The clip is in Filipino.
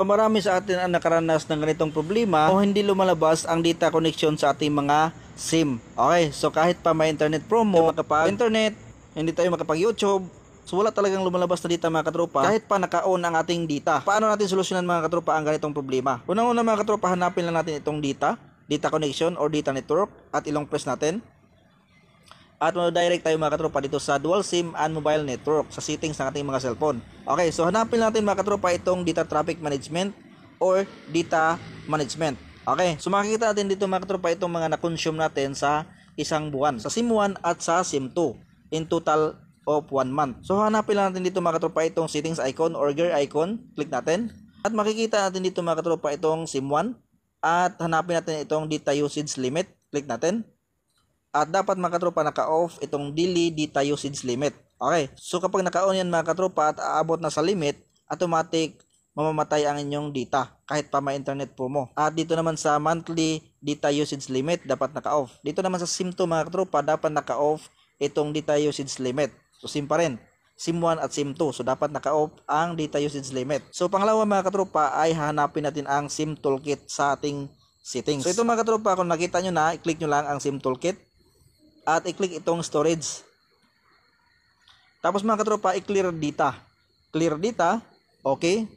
Marami sa atin ang nakaranas ng ganitong problema o hindi lumalabas ang data connection sa ating mga SIM. Okay, so kahit pa may internet promo, makapag internet, hindi tayo makapag YouTube, so wala talagang lumalabas na data mga katropa kahit pa naka-on ang ating data. Paano natin solusyonan mga katropa ang ganitong problema? Unang-una mga katropa, hanapin lang natin itong data, data connection or data network at ilong press natin at direct tayo mga katropa dito sa dual SIM and mobile network sa settings ng ating mga cellphone. Okay, so hanapin natin mga katropa itong data traffic management or data management. Okay, so makikita natin dito mga katropa itong mga na-consume natin sa isang buwan sa SIM 1 at sa SIM 2 in total of 1 month. So hanapin lang natin dito mga katropa itong settings icon or gear icon. Click natin. At makikita natin dito mga katropa itong SIM 1 at hanapin natin itong data usage limit. Click natin. At dapat mga katropa naka-off itong daily data usage limit. Okay, so kapag naka-on yan mga katropa at aabot na sa limit, automatic mamamatay ang inyong data kahit pa may internet po mo. At dito naman sa monthly data usage limit, dapat naka-off. Dito naman sa SIM 2 mga katropa, dapat naka-off itong data usage limit. So SIM pa rin. SIM 1 at SIM 2. So dapat naka-off ang data usage limit. So pangalawa mga katropa ay hanapin natin ang SIM toolkit sa ating settings. So ito mga katropa, kung nakita nyo na, i-click nyo lang ang SIM toolkit at i-click itong storage. Tapos mga katropa, i-clear data. Clear data, okay.